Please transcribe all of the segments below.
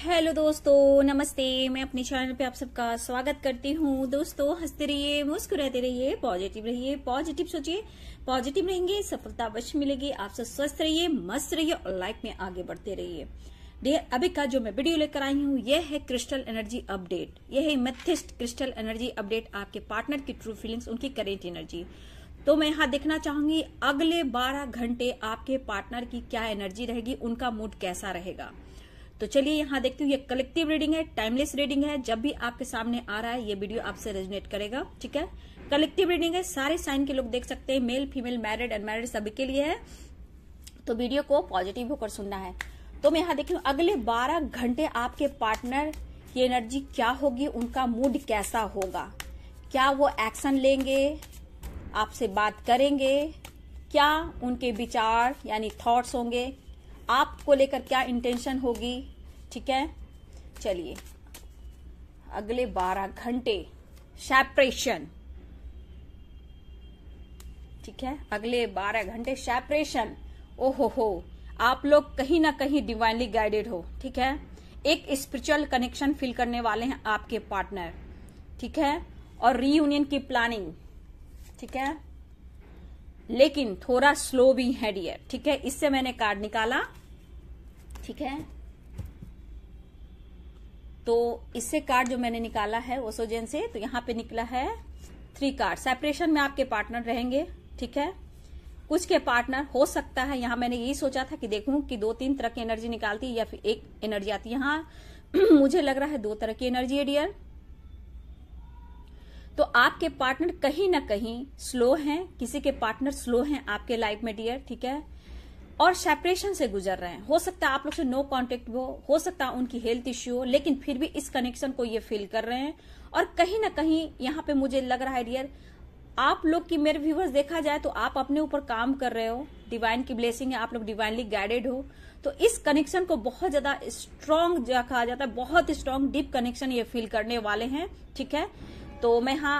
hello दोस्तों नमस्ते मैं अपने चैनल पे आप सबका स्वागत करती हूँ दोस्तों हंसते रहिए मुस्कुराते रहिए पॉजिटिव रहिए पॉजिटिव सोचिए पॉजिटिव रहेंगे सफलता अवश्य मिलेगी आप सब स्वस्थ रहिए मस्त रहिए और लाइफ में आगे बढ़ते रहिए डियर अभी का जो मैं वीडियो लेकर आई हूँ यह है क्रिस्टल एनर्जी अपडेट यह है मेथिस्ट क्रिस्टल एनर्जी अपडेट आपके पार्टनर की ट्रू फीलिंग्स उनकी करेंट एनर्जी तो मैं यहाँ देखना चाहूंगी अगले 12 घंटे आपके पार्टनर की क्या एनर्जी रहेगी उनका मूड कैसा रहेगा तो चलिए यहाँ देखती हूँ ये कलेक्टिव रीडिंग है टाइमलेस रीडिंग है जब भी आपके सामने आ रहा है ये वीडियो आपसे रेजुनेट करेगा ठीक है कलेक्टिव रीडिंग है सारे साइन के लोग देख सकते हैं मेल फीमेल मैरिड अनमैरिड सभी के लिए है तो वीडियो को पॉजिटिव होकर सुनना है तो मैं यहाँ देख लू अगले बारह घंटे आपके पार्टनर की एनर्जी क्या होगी उनका मूड कैसा होगा क्या वो एक्शन लेंगे आपसे बात करेंगे क्या उनके विचार यानी थॉट्स होंगे आपको लेकर क्या इंटेंशन होगी ठीक है चलिए अगले बारह घंटे सेपरेशन ठीक है अगले बारह घंटे सेपरेशन ओहो हो आप लोग कहीं ना कहीं डिवाइनली गाइडेड हो ठीक है एक स्पिरिचुअल कनेक्शन फील करने वाले हैं आपके पार्टनर ठीक है और रीयूनियन की प्लानिंग ठीक है लेकिन थोड़ा स्लो भी है डियर ठीक है इससे मैंने कार्ड निकाला ठीक है तो इससे कार्ड जो मैंने निकाला है ओसोजेन से तो यहाँ पे निकला है थ्री कार्ड सेपरेशन में आपके पार्टनर रहेंगे ठीक है कुछ के पार्टनर हो सकता है यहाँ मैंने यही सोचा था कि देखूं कि दो तीन तरह की एनर्जी निकालती या फिर एक एनर्जी आती है यहाँ मुझे लग रहा है दो तरह की एनर्जी है डियर तो आपके पार्टनर कहीं ना कहीं स्लो हैं किसी के पार्टनर स्लो हैं आपके लाइफ में डियर ठीक है और सेपरेशन से गुजर रहे हैं हो सकता है आप लोग से नो कांटेक्ट हो हो सकता है उनकी हेल्थ इश्यू हो लेकिन फिर भी इस कनेक्शन को ये फील कर रहे हैं और कहीं ना कहीं यहाँ पे मुझे लग रहा है डियर आप लोग की मेरे व्यूवर्स देखा जाए तो आप अपने ऊपर काम कर रहे हो डिवाइन की ब्लेसिंग है आप लोग डिवाइनली गाइडेड हो तो इस कनेक्शन को बहुत ज्यादा स्ट्रांग कहा जाता है बहुत स्ट्रांग डीप कनेक्शन ये फील करने वाले हैं ठीक है तो मैं हाँ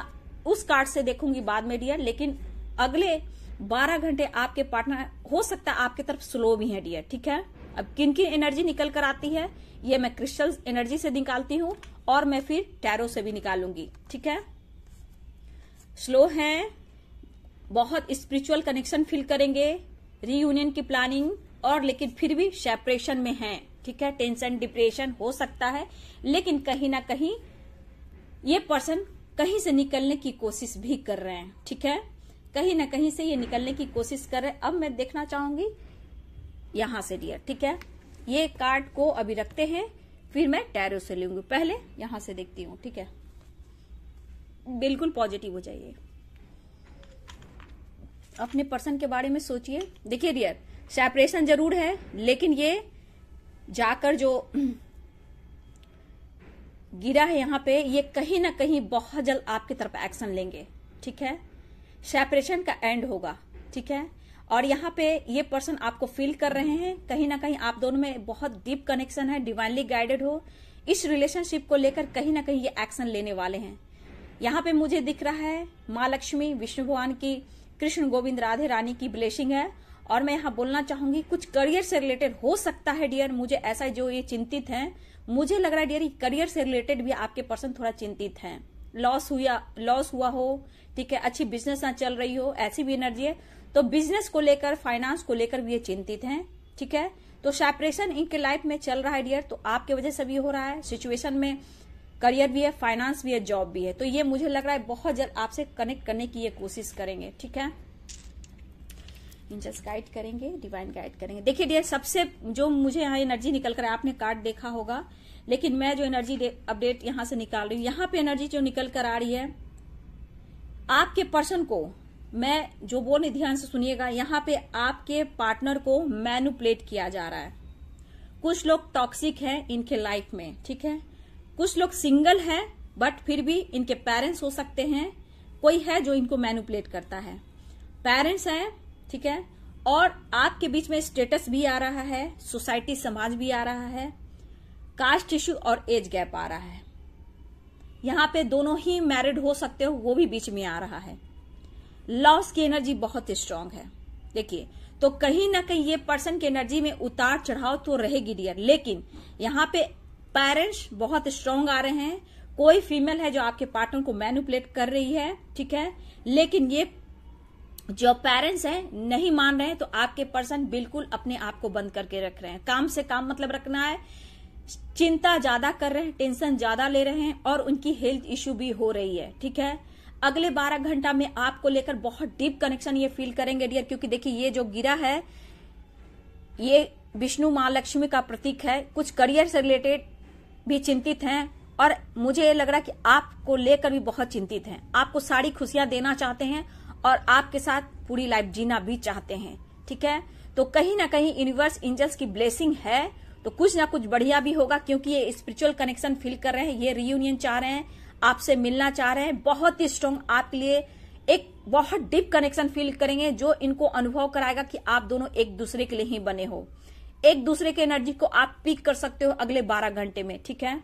उस कार्ड से देखूंगी बाद में डियर लेकिन अगले 12 घंटे आपके पार्टनर हो सकता है आपकी तरफ स्लो भी है डियर ठीक है अब किन किन एनर्जी निकल कर आती है ये मैं क्रिस्टल एनर्जी से निकालती हूँ और मैं फिर टैरो से भी निकालूंगी ठीक है स्लो है बहुत स्पिरिचुअल कनेक्शन फील करेंगे रीयूनियन की प्लानिंग और लेकिन फिर भी सेपरेशन में है ठीक है टेंशन डिप्रेशन हो सकता है लेकिन कहीं ना कहीं ये पर्सन कहीं से निकलने की कोशिश भी कर रहे हैं ठीक है कहीं ना कहीं से ये निकलने की कोशिश कर रहे अब मैं देखना चाहूंगी यहां से डियर ठीक है ये कार्ड को अभी रखते हैं फिर मैं टैरो से लूंगी पहले यहां से देखती हूँ ठीक है बिल्कुल पॉजिटिव हो जाइए अपने पर्सन के बारे में सोचिए देखिए डियर सेपरेशन जरूर है लेकिन ये जाकर जो गिरा है यहाँ पे ये कहीं ना कहीं बहुत जल्द आपकी तरफ एक्शन लेंगे ठीक है सेपरेशन का एंड होगा ठीक है और यहाँ पे ये पर्सन आपको फील कर रहे हैं कहीं ना कहीं आप दोनों में बहुत डीप कनेक्शन है डिवाइनली गाइडेड हो इस रिलेशनशिप को लेकर कहीं ना कहीं ये एक्शन लेने वाले हैं यहाँ पे मुझे दिख रहा है माँ लक्ष्मी विष्णु भगवान की कृष्ण गोविंद राधे रानी की ब्लेसिंग है और मैं यहाँ बोलना चाहूंगी कुछ करियर से रिलेटेड हो सकता है डियर मुझे ऐसा जो ये चिंतित है मुझे लग रहा है डियर करियर से रिलेटेड भी आपके पर्सन थोड़ा चिंतित है लॉस हुआ लॉस हुआ हो ठीक है अच्छी बिजनेस ना चल रही हो ऐसी भी एनर्जी है तो बिजनेस को लेकर फाइनेंस को लेकर भी ये चिंतित हैं ठीक है तो सेपरेशन इनके लाइफ में चल रहा है डियर तो आपके वजह से भी हो रहा है सिचुएशन में करियर भी है फाइनेंस भी है जॉब भी है तो ये मुझे लग रहा है बहुत जल्द आपसे कनेक्ट करने की ये कोशिश करेंगे ठीक है इंजस्ट गाइड करेंगे डिवाइन गाइड करेंगे देखिए डियर सबसे जो मुझे यहाँ एनर्जी निकल कर आपने कार्ड देखा होगा लेकिन मैं जो एनर्जी अपडेट यहां से निकाल रही हूं यहाँ पे एनर्जी जो निकल कर आ रही है आपके पर्सन को मैं जो बोल रही ध्यान से सुनिएगा यहाँ पे आपके पार्टनर को मैनुपलेट किया जा रहा है कुछ लोग टॉक्सिक हैं इनके लाइफ में ठीक है कुछ लोग सिंगल हैं बट फिर भी इनके पेरेंट्स हो सकते हैं कोई है जो इनको मैनुपलेट करता है पेरेंट्स हैं ठीक है और आपके बीच में स्टेटस भी आ रहा है सोसाइटी समाज भी आ रहा है कास्ट इश्यू और एज गैप आ रहा है यहाँ पे दोनों ही मैरिड हो सकते हो वो भी बीच में आ रहा है लॉस की एनर्जी बहुत स्ट्रांग है देखिए तो कहीं ना कहीं ये पर्सन की एनर्जी में उतार चढ़ाव तो रहेगी डियर लेकिन यहाँ पे पेरेंट्स बहुत स्ट्रांग आ रहे हैं कोई फीमेल है जो आपके पार्टनर को मैनुपलेट कर रही है ठीक है लेकिन ये जो पेरेंट्स हैं नहीं मान रहे हैं तो आपके पर्सन बिल्कुल अपने आप को बंद करके रख रहे हैं काम से काम मतलब रखना है चिंता ज्यादा कर रहे हैं टेंशन ज्यादा ले रहे हैं और उनकी हेल्थ इश्यू भी हो रही है ठीक है अगले 12 घंटा में आपको लेकर बहुत डीप कनेक्शन ये फील करेंगे डियर क्योंकि देखिए ये जो गिरा है ये विष्णु महालक्ष्मी लक्ष्मी का प्रतीक है कुछ करियर से रिलेटेड भी चिंतित हैं और मुझे ये लग रहा है कि आपको लेकर भी बहुत चिंतित हैं आपको सारी खुशियां देना चाहते हैं और आपके साथ पूरी लाइफ जीना भी चाहते हैं ठीक है तो कहीं ना कहीं यूनिवर्स एंजल्स की ब्लेसिंग है तो कुछ ना कुछ बढ़िया भी होगा क्योंकि ये स्पिरिचुअल कनेक्शन फील कर रहे हैं ये रियूनियन चाह रहे हैं आपसे मिलना चाह रहे हैं बहुत ही स्ट्रांग आपके लिए एक बहुत डीप कनेक्शन फील करेंगे जो इनको अनुभव कराएगा कि आप दोनों एक दूसरे के लिए ही बने हो एक दूसरे के एनर्जी को आप पिक कर सकते हो अगले बारह घंटे में ठीक है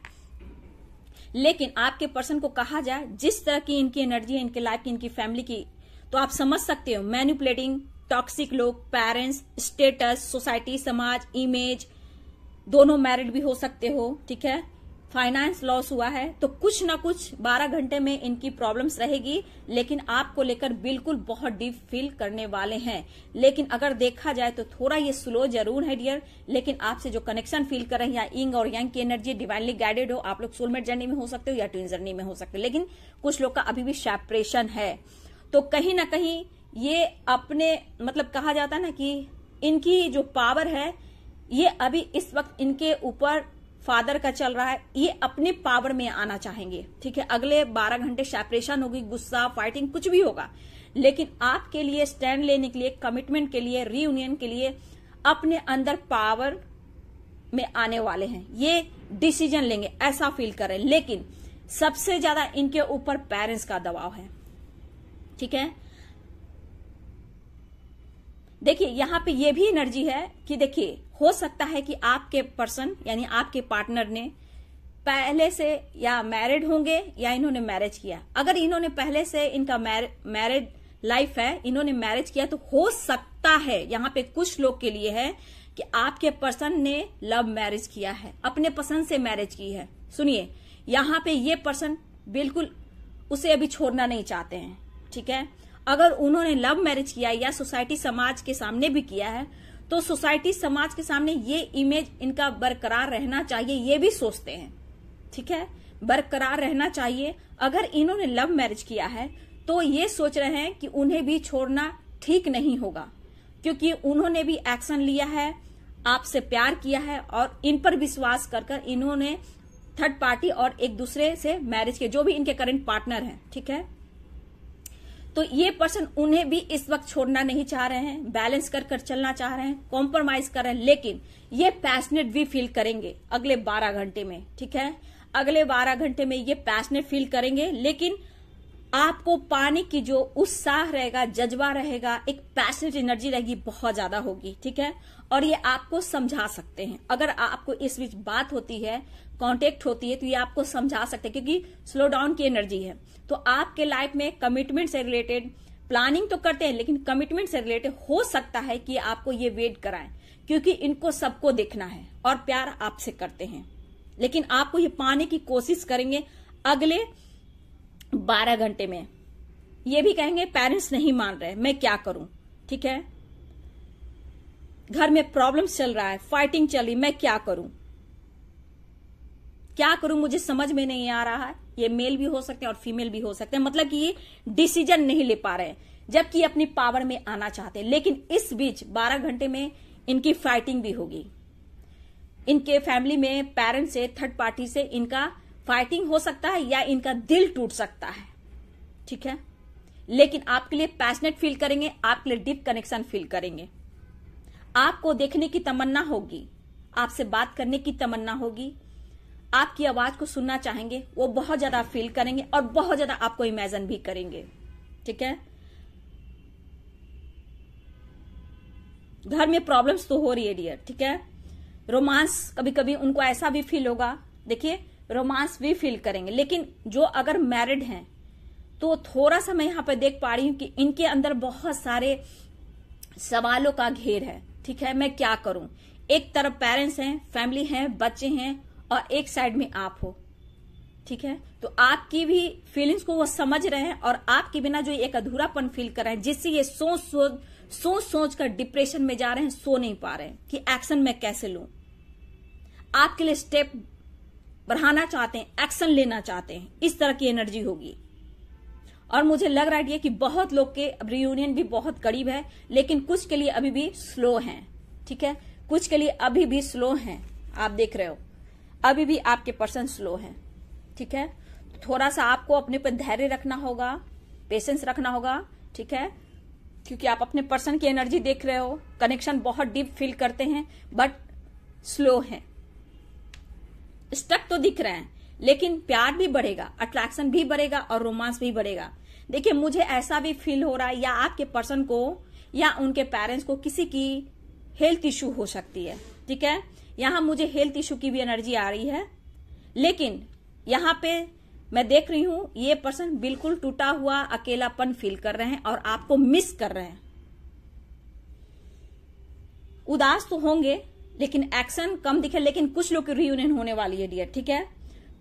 लेकिन आपके पर्सन को कहा जाए जिस तरह की इनकी एनर्जी है इनके लाइफ की इनकी फैमिली की तो आप समझ सकते हो मैन्युपुलेटिंग टॉक्सिक लोग पेरेंट्स स्टेटस सोसाइटी समाज इमेज दोनों मैरिड भी हो सकते हो ठीक है फाइनेंस लॉस हुआ है तो कुछ ना कुछ 12 घंटे में इनकी प्रॉब्लम्स रहेगी लेकिन आपको लेकर बिल्कुल बहुत डीप फील करने वाले हैं लेकिन अगर देखा जाए तो थोड़ा ये स्लो जरूर है डियर लेकिन आपसे जो कनेक्शन फील कर रहे हैं या इंग और यंग की एनर्जी डिवाइनली गाइडेड हो आप लोग सोलमेट जर्नी में हो सकते हो या ट्विन जर्नी में हो सकते हो लेकिन कुछ लोग का अभी भी सेपरेशन है तो कहीं ना कहीं ये अपने मतलब कहा जाता है ना कि इनकी जो पावर है ये अभी इस वक्त इनके ऊपर फादर का चल रहा है ये अपने पावर में आना चाहेंगे ठीक है अगले बारह घंटे सेपरेशन होगी गुस्सा फाइटिंग कुछ भी होगा लेकिन आपके लिए स्टैंड लेने के लिए कमिटमेंट के लिए रीयूनियन के लिए अपने अंदर पावर में आने वाले हैं ये डिसीजन लेंगे ऐसा फील करें लेकिन सबसे ज्यादा इनके ऊपर पेरेंट्स का दबाव है ठीक है देखिए यहाँ पे ये भी एनर्जी है कि देखिए हो सकता है कि आपके पर्सन यानी आपके पार्टनर ने पहले से या मैरिड होंगे या इन्होंने मैरिज किया अगर इन्होंने पहले से इनका मैरिड लाइफ है इन्होंने मैरिज किया तो हो सकता है यहाँ पे कुछ लोग के लिए है कि आपके पर्सन ने लव मैरिज किया है अपने पसंद से मैरिज की है सुनिए यहाँ पे ये पर्सन बिल्कुल उसे अभी छोड़ना नहीं चाहते हैं ठीक है अगर उन्होंने लव मैरिज किया या सोसाइटी समाज के सामने भी किया है तो सोसाइटी समाज के सामने ये इमेज इनका बरकरार रहना चाहिए ये भी सोचते हैं ठीक है बरकरार रहना चाहिए अगर इन्होंने लव मैरिज किया है तो ये सोच रहे हैं कि उन्हें भी छोड़ना ठीक नहीं होगा क्योंकि उन्होंने भी एक्शन लिया है आपसे प्यार किया है और इन पर विश्वास कर कर इन्होंने थर्ड पार्टी और एक दूसरे से मैरिज के जो भी इनके करंट पार्टनर हैं ठीक है तो ये पर्सन उन्हें भी इस वक्त छोड़ना नहीं चाह रहे हैं बैलेंस कर कर चलना चाह रहे हैं कॉम्प्रोमाइज कर रहे हैं लेकिन ये पैशनेट भी फील करेंगे अगले बारह घंटे में ठीक है अगले बारह घंटे में ये पैशनेट फील करेंगे लेकिन आपको पाने की जो उत्साह रहेगा जज्बा रहेगा एक पैशनेट एनर्जी रहेगी बहुत ज्यादा होगी ठीक है और ये आपको समझा सकते हैं अगर आपको इस बीच बात होती है कांटेक्ट होती है तो ये आपको समझा सकते हैं क्योंकि स्लो डाउन की एनर्जी है तो आपके लाइफ में कमिटमेंट से रिलेटेड प्लानिंग तो करते हैं लेकिन कमिटमेंट से रिलेटेड हो सकता है कि आपको ये वेट कराएं क्योंकि इनको सबको देखना है और प्यार आपसे करते हैं लेकिन आपको ये पाने की कोशिश करेंगे अगले बारह घंटे में ये भी कहेंगे पेरेंट्स नहीं मान रहे मैं क्या करूं ठीक है घर में प्रॉब्लम्स चल रहा है फाइटिंग चल रही मैं क्या करूं क्या करूं मुझे समझ में नहीं आ रहा है ये मेल भी हो सकते हैं और फीमेल भी हो सकते हैं मतलब कि ये डिसीजन नहीं ले पा रहे हैं जबकि अपनी पावर में आना चाहते हैं लेकिन इस बीच 12 घंटे में इनकी फाइटिंग भी होगी इनके फैमिली में पेरेंट्स से थर्ड पार्टी से इनका फाइटिंग हो सकता है या इनका दिल टूट सकता है ठीक है लेकिन आपके लिए पैशनेट फील करेंगे आपके लिए डीप कनेक्शन फील करेंगे आपको देखने की तमन्ना होगी आपसे बात करने की तमन्ना होगी आपकी आवाज को सुनना चाहेंगे वो बहुत ज्यादा फील करेंगे और बहुत ज्यादा आपको इमेजिन भी करेंगे ठीक है घर में प्रॉब्लम्स तो हो रही है डियर ठीक है रोमांस कभी कभी उनको ऐसा भी फील होगा देखिए रोमांस भी फील करेंगे लेकिन जो अगर मैरिड हैं तो थोड़ा सा मैं यहां पर देख पा रही हूं कि इनके अंदर बहुत सारे सवालों का घेर है ठीक है मैं क्या करूं एक तरफ पेरेंट्स हैं फैमिली हैं बच्चे हैं और एक साइड में आप हो ठीक है तो आपकी भी फीलिंग्स को वो समझ रहे हैं और आपके बिना जो एक अधूरापन फील कर रहे हैं जिससे ये सोच सोच सोच सोच कर डिप्रेशन में जा रहे हैं सो नहीं पा रहे हैं कि एक्शन मैं कैसे लू आपके लिए स्टेप बढ़ाना चाहते हैं एक्शन लेना चाहते हैं इस तरह की एनर्जी होगी और मुझे लग रहा है कि बहुत लोग के रियूनियन भी बहुत करीब है लेकिन कुछ के लिए अभी भी स्लो हैं ठीक है कुछ के लिए अभी भी स्लो हैं आप देख रहे हो अभी भी आपके पर्सन स्लो हैं ठीक है तो थोड़ा सा आपको अपने पर धैर्य रखना होगा पेशेंस रखना होगा ठीक है क्योंकि आप अपने पर्सन की एनर्जी देख रहे हो कनेक्शन बहुत डीप फील करते हैं बट स्लो है स्टक तो दिख रहे हैं लेकिन प्यार भी बढ़ेगा अट्रैक्शन भी बढ़ेगा और रोमांस भी बढ़ेगा देखिए मुझे ऐसा भी फील हो रहा है या आपके पर्सन को या उनके पेरेंट्स को किसी की हेल्थ इश्यू हो सकती है ठीक है यहां मुझे हेल्थ इशू की भी एनर्जी आ रही है लेकिन यहां पे मैं देख रही हूं ये पर्सन बिल्कुल टूटा हुआ अकेलापन फील कर रहे हैं और आपको मिस कर रहे हैं उदास तो होंगे लेकिन एक्शन कम दिखे लेकिन कुछ लोग की रियूनियन होने वाली है डियर ठीक है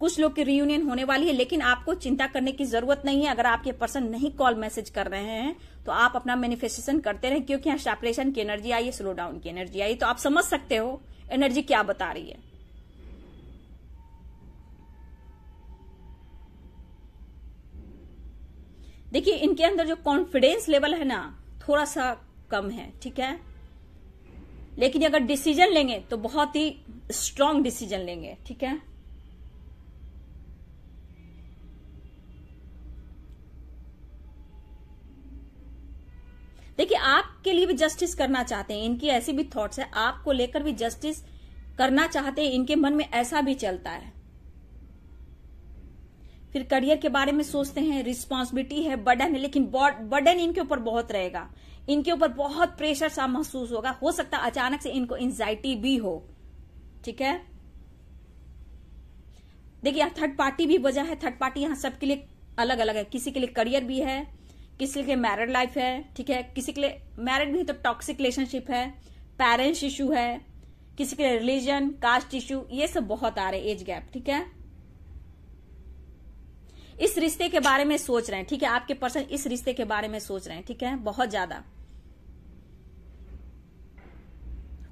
कुछ लोग की रियूनियन होने वाली है लेकिन आपको चिंता करने की जरूरत नहीं है अगर आपके पर्सन नहीं कॉल मैसेज कर रहे हैं तो आप अपना मैनिफेस्टेशन करते रहे क्योंकि यहाँ सेपरेशन की एनर्जी आई है स्लो डाउन की एनर्जी आई तो आप समझ सकते हो एनर्जी क्या बता रही है देखिए इनके अंदर जो कॉन्फिडेंस लेवल है ना थोड़ा सा कम है ठीक है लेकिन अगर डिसीजन लेंगे तो बहुत ही स्ट्रांग डिसीजन लेंगे ठीक है देखिए आपके लिए भी जस्टिस करना चाहते हैं इनकी ऐसी भी थॉट्स है आपको लेकर भी जस्टिस करना चाहते हैं इनके मन में ऐसा भी चलता है फिर करियर के बारे में सोचते हैं रिस्पॉन्सिबिलिटी है बर्डन है लेकिन बर्डन इनके ऊपर बहुत रहेगा इनके ऊपर बहुत प्रेशर सा महसूस होगा हो सकता है अचानक से इनको एंजाइटी भी हो ठीक है देखिए थर्ड पार्टी भी वजह है थर्ड पार्टी यहां सबके लिए अलग अलग है किसी के लिए करियर भी है किसी के मैरिड लाइफ है ठीक है किसी के लिए मैरिड भी तो टॉक्सिक रिलेशनशिप है पेरेंट्स इशू है किसी के रिलीजन कास्ट इशू ये सब बहुत आ रहे हैं एज गैप ठीक है इस रिश्ते के बारे में सोच रहे हैं ठीक है आपके पर्सन इस रिश्ते के बारे में सोच रहे हैं ठीक है बहुत ज्यादा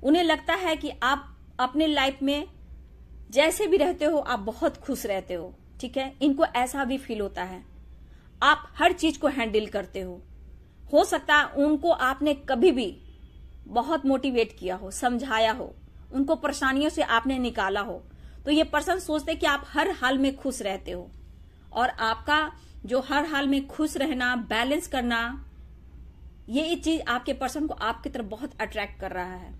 उन्हें लगता है कि आप अपने लाइफ में जैसे भी रहते हो आप बहुत खुश रहते हो ठीक है इनको ऐसा भी फील होता है आप हर चीज को हैंडल करते हो हो सकता है उनको आपने कभी भी बहुत मोटिवेट किया हो समझाया हो उनको परेशानियों से आपने निकाला हो तो ये पर्सन सोचते कि आप हर हाल में खुश रहते हो और आपका जो हर हाल में खुश रहना बैलेंस करना ये चीज आपके पर्सन को आपकी तरफ बहुत अट्रैक्ट कर रहा है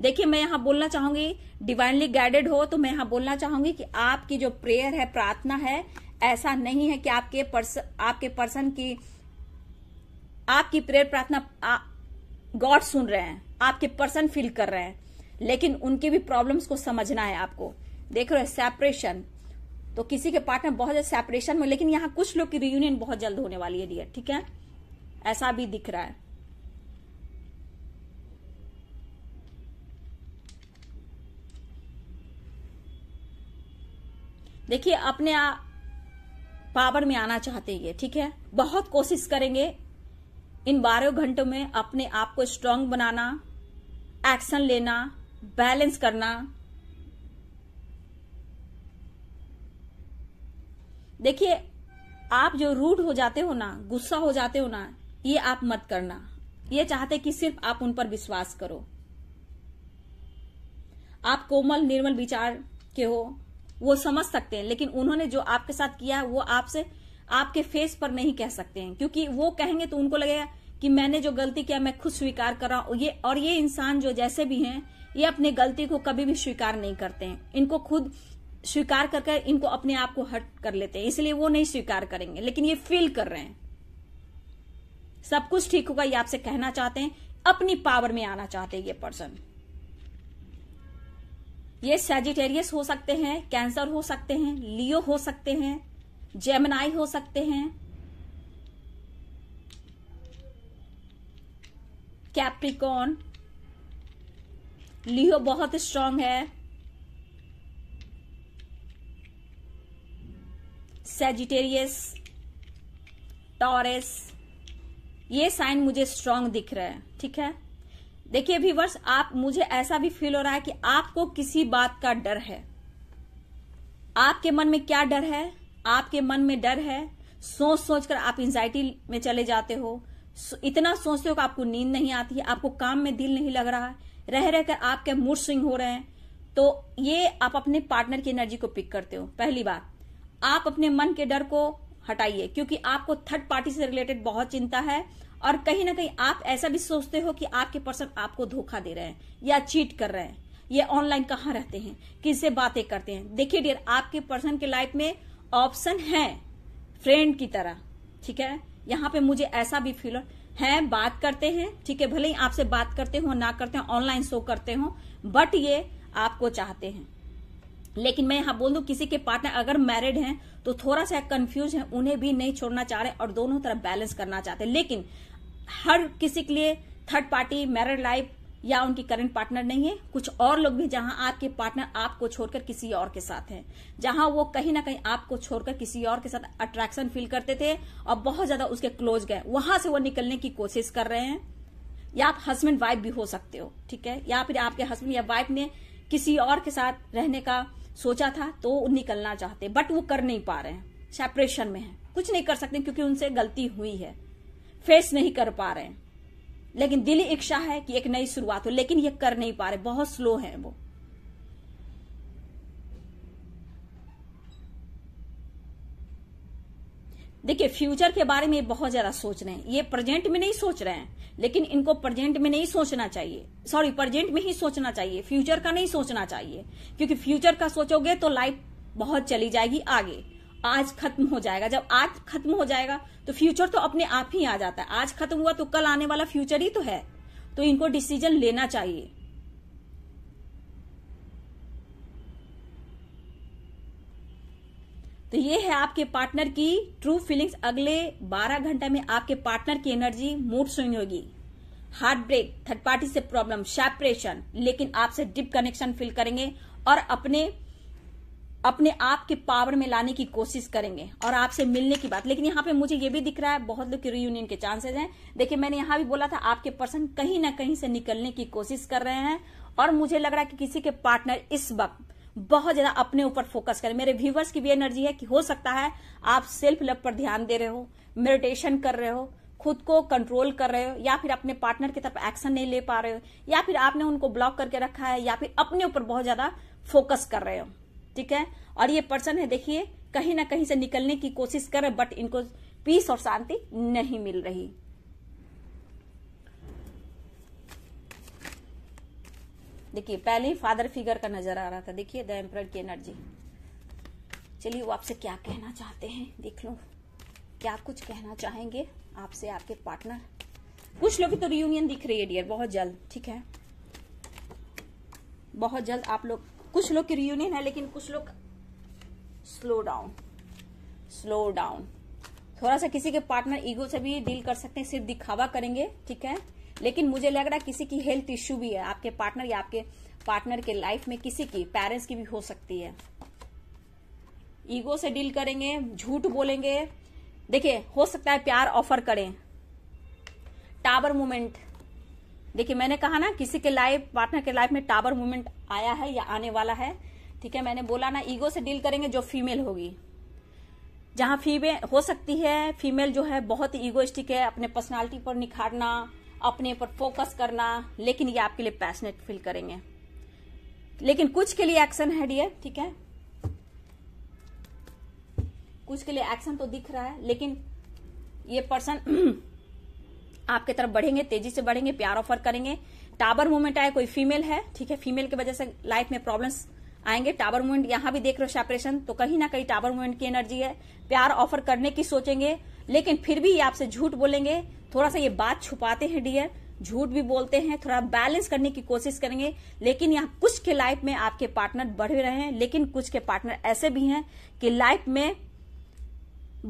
देखिए मैं यहाँ बोलना चाहूंगी डिवाइनली गाइडेड हो तो मैं यहाँ बोलना चाहूंगी कि आपकी जो प्रेयर है प्रार्थना है ऐसा नहीं है कि आपके पर्स आपके पर्सन की आपकी प्रेयर प्रार्थना गॉड सुन रहे हैं आपके पर्सन फील कर रहे हैं लेकिन उनके भी प्रॉब्लम्स को समझना है आपको देख रहे सेपरेशन तो किसी के पार्टनर बहुत ज्यादा सेपरेशन में लेकिन यहाँ कुछ लोग की रियूनियन बहुत जल्द होने वाली है डियर ठीक है ऐसा भी दिख रहा है देखिए अपने आ, पावर में आना चाहते हैं ठीक है बहुत कोशिश करेंगे इन बारह घंटों में अपने आप को स्ट्रांग बनाना एक्शन लेना बैलेंस करना देखिए आप जो रूड हो जाते हो ना गुस्सा हो जाते हो ना ये आप मत करना ये चाहते कि सिर्फ आप उन पर विश्वास करो आप कोमल निर्मल विचार के हो वो समझ सकते हैं लेकिन उन्होंने जो आपके साथ किया है वो आपसे आपके फेस पर नहीं कह सकते हैं क्योंकि वो कहेंगे तो उनको लगेगा कि मैंने जो गलती किया मैं खुद स्वीकार कर रहा हूँ ये और ये इंसान जो जैसे भी हैं ये अपने गलती को कभी भी स्वीकार नहीं करते हैं इनको खुद स्वीकार कर कर इनको अपने आप को हट कर लेते हैं इसलिए वो नहीं स्वीकार करेंगे लेकिन ये फील कर रहे हैं सब कुछ ठीक होगा ये आपसे कहना चाहते हैं अपनी पावर में आना चाहते हैं ये पर्सन ये सेजिटेरियस हो सकते हैं कैंसर हो सकते हैं लियो हो सकते हैं जेमनाई हो सकते हैं कैप्रिकॉन लियो बहुत स्ट्रांग है सेजिटेरियस टॉरेस ये साइन मुझे स्ट्रांग दिख रहा है ठीक है देखिए व्यूवर्स आप मुझे ऐसा भी फील हो रहा है कि आपको किसी बात का डर है आपके मन में क्या डर है आपके मन में डर है सोच सोच कर आप एंजाइटी में चले जाते हो इतना सोचते हो कि आपको नींद नहीं आती है आपको काम में दिल नहीं लग रहा है रह रहकर आपके मूड स्विंग हो रहे हैं तो ये आप अपने पार्टनर की एनर्जी को पिक करते हो पहली बात आप अपने मन के डर को हटाइए क्योंकि आपको थर्ड पार्टी से रिलेटेड बहुत चिंता है और कहीं ना कहीं आप ऐसा भी सोचते हो कि आपके पर्सन आपको धोखा दे रहे हैं या चीट कर रहे हैं ये ऑनलाइन कहाँ रहते हैं किससे बातें करते हैं देखिए डियर आपके पर्सन के लाइफ में ऑप्शन है फ्रेंड की तरह ठीक है यहाँ पे मुझे ऐसा भी फील है बात करते हैं ठीक है भले ही आपसे बात करते हो ना करते हो ऑनलाइन शो करते हो बट ये आपको चाहते हैं लेकिन मैं यहाँ बोल दू किसी के पार्टनर अगर मैरिड हैं तो थोड़ा सा कंफ्यूज है उन्हें भी नहीं छोड़ना चाह रहे और दोनों तरफ बैलेंस करना चाहते हैं लेकिन हर किसी के लिए थर्ड पार्टी मैरिड लाइफ या उनकी करंट पार्टनर नहीं है कुछ और लोग भी जहां आपके पार्टनर आपको छोड़कर किसी और के साथ हैं जहां वो कहीं ना कहीं आपको छोड़कर किसी और के साथ अट्रैक्शन फील करते थे और बहुत ज्यादा उसके क्लोज गए वहां से वो निकलने की कोशिश कर रहे हैं या आप हस्बैंड वाइफ भी हो सकते हो ठीक है या फिर आपके हस्बैंड या वाइफ ने किसी और के साथ रहने का सोचा था तो निकलना चाहते बट वो कर नहीं पा रहे हैं सेपरेशन में है कुछ नहीं कर सकते क्योंकि उनसे गलती हुई है फेस नहीं कर पा रहे हैं लेकिन दिली इच्छा है कि एक नई शुरुआत हो लेकिन ये कर नहीं पा रहे बहुत स्लो है वो देखिए फ्यूचर के बारे में बहुत ज्यादा सोच रहे हैं ये प्रेजेंट में नहीं सोच रहे हैं लेकिन इनको प्रेजेंट में नहीं सोचना चाहिए सॉरी प्रेजेंट में ही सोचना चाहिए फ्यूचर का नहीं सोचना चाहिए क्योंकि फ्यूचर का सोचोगे तो लाइफ बहुत चली जाएगी आगे आज खत्म हो जाएगा जब आज खत्म हो जाएगा तो फ्यूचर तो अपने आप ही आ जाता है आज खत्म हुआ तो कल आने वाला फ्यूचर ही तो है तो इनको डिसीजन लेना चाहिए तो ये है आपके पार्टनर की ट्रू फीलिंग्स अगले 12 घंटे में आपके पार्टनर की एनर्जी मूड स्विंग होगी हार्ट ब्रेक थर्ड पार्टी से प्रॉब्लम सेपरेशन लेकिन आपसे डिप कनेक्शन फील करेंगे और अपने अपने आप के पावर में लाने की कोशिश करेंगे और आपसे मिलने की बात लेकिन यहाँ पे मुझे ये भी दिख रहा है बहुत लोग रियूनियन के चांसेस हैं देखिए मैंने यहाँ भी बोला था आपके पर्सन कहीं ना कहीं से निकलने की कोशिश कर रहे हैं और मुझे लग रहा है कि किसी के पार्टनर इस वक्त बहुत ज्यादा अपने ऊपर फोकस करें मेरे व्यूवर्स की भी एनर्जी है कि हो सकता है आप सेल्फ लव पर ध्यान दे रहे हो मेडिटेशन कर रहे हो खुद को कंट्रोल कर रहे हो या फिर अपने पार्टनर की तरफ एक्शन नहीं ले पा रहे हो या फिर आपने उनको ब्लॉक करके रखा है या फिर अपने ऊपर बहुत ज्यादा फोकस कर रहे हो ठीक है और ये पर्सन है देखिए कहीं ना कहीं से निकलने की कोशिश कर बट इनको पीस और शांति नहीं मिल रही देखिए पहले ही फादर फिगर का नजर आ रहा था देखिए द की एनर्जी चलिए वो आपसे क्या कहना चाहते हैं देख लो क्या कुछ कहना चाहेंगे आपसे आपके पार्टनर कुछ लोग तो रियूनियन दिख रही है डियर बहुत जल्द ठीक है बहुत जल्द आप लोग कुछ लोग की रियूनियन है लेकिन कुछ लोग स्लो डाउन स्लो डाउन थोड़ा सा किसी के पार्टनर ईगो से भी डील कर सकते हैं सिर्फ दिखावा करेंगे ठीक है लेकिन मुझे लग रहा है किसी की हेल्थ इश्यू भी है आपके पार्टनर या आपके पार्टनर के लाइफ में किसी की पेरेंट्स की भी हो सकती है ईगो से डील करेंगे झूठ बोलेंगे देखिए हो सकता है प्यार ऑफर करें टावर मूमेंट देखिए मैंने कहा ना किसी के लाइफ पार्टनर के लाइफ में टावर मूवमेंट आया है या आने वाला है ठीक है मैंने बोला ना ईगो से डील करेंगे जो फीमेल होगी जहां फीमेल हो सकती है फीमेल जो है बहुत ईगोस्टिक है अपने पर्सनालिटी पर निखारना अपने पर फोकस करना लेकिन ये आपके लिए पैशनेट फील करेंगे लेकिन कुछ के लिए एक्शन है डियर ठीक है कुछ के लिए एक्शन तो दिख रहा है लेकिन ये पर्सन आपके तरफ बढ़ेंगे तेजी से बढ़ेंगे प्यार ऑफर करेंगे टावर मूवमेंट आए कोई फीमेल है ठीक है फीमेल की वजह से लाइफ में प्रॉब्लम्स आएंगे टावर मूवमेंट यहां भी देख रहे हो सेपरेशन तो कहीं ना कहीं टावर मूवमेंट की एनर्जी है प्यार ऑफर करने की सोचेंगे लेकिन फिर भी ये आपसे झूठ बोलेंगे थोड़ा सा ये बात छुपाते हैं डियर झूठ भी बोलते हैं थोड़ा बैलेंस करने की कोशिश करेंगे लेकिन यहाँ कुछ के लाइफ में आपके पार्टनर बढ़ रहे हैं लेकिन कुछ के पार्टनर ऐसे भी हैं कि लाइफ में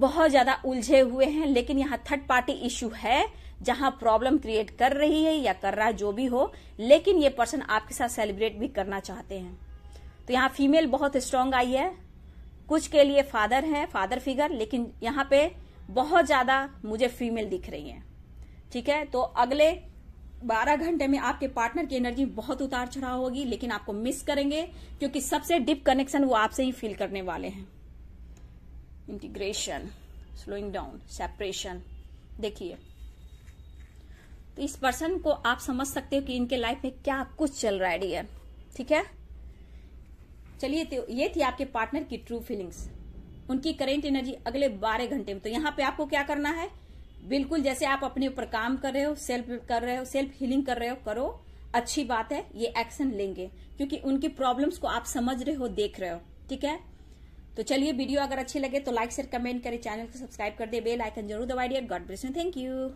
बहुत ज्यादा उलझे हुए हैं लेकिन यहाँ थर्ड पार्टी इश्यू है जहां प्रॉब्लम क्रिएट कर रही है या कर रहा है जो भी हो लेकिन ये पर्सन आपके साथ सेलिब्रेट भी करना चाहते हैं तो यहाँ फीमेल बहुत स्ट्रांग आई है कुछ के लिए फादर है फादर फिगर लेकिन यहाँ पे बहुत ज्यादा मुझे फीमेल दिख रही है ठीक है तो अगले 12 घंटे में आपके पार्टनर की एनर्जी बहुत उतार चढ़ाव होगी लेकिन आपको मिस करेंगे क्योंकि सबसे डिप कनेक्शन वो आपसे ही फील करने वाले हैं इंटीग्रेशन स्लोइंग डाउन सेपरेशन देखिए तो इस पर्सन को आप समझ सकते हो कि इनके लाइफ में क्या कुछ चल रहा है डी ठीक है चलिए तो ये थी आपके पार्टनर की ट्रू फीलिंग्स उनकी करेंट एनर्जी अगले बारह घंटे में तो यहाँ पे आपको क्या करना है बिल्कुल जैसे आप अपने ऊपर काम कर रहे हो सेल्फ कर रहे हो सेल्फ हीलिंग कर रहे हो करो अच्छी बात है ये एक्शन लेंगे क्योंकि उनकी प्रॉब्लम्स को आप समझ रहे हो देख रहे हो ठीक है तो चलिए वीडियो अगर अच्छी लगे तो लाइक शेयर कमेंट करें चैनल को सब्सक्राइब कर दे बेल आइकन जरूर दबाई dear God bless you thank you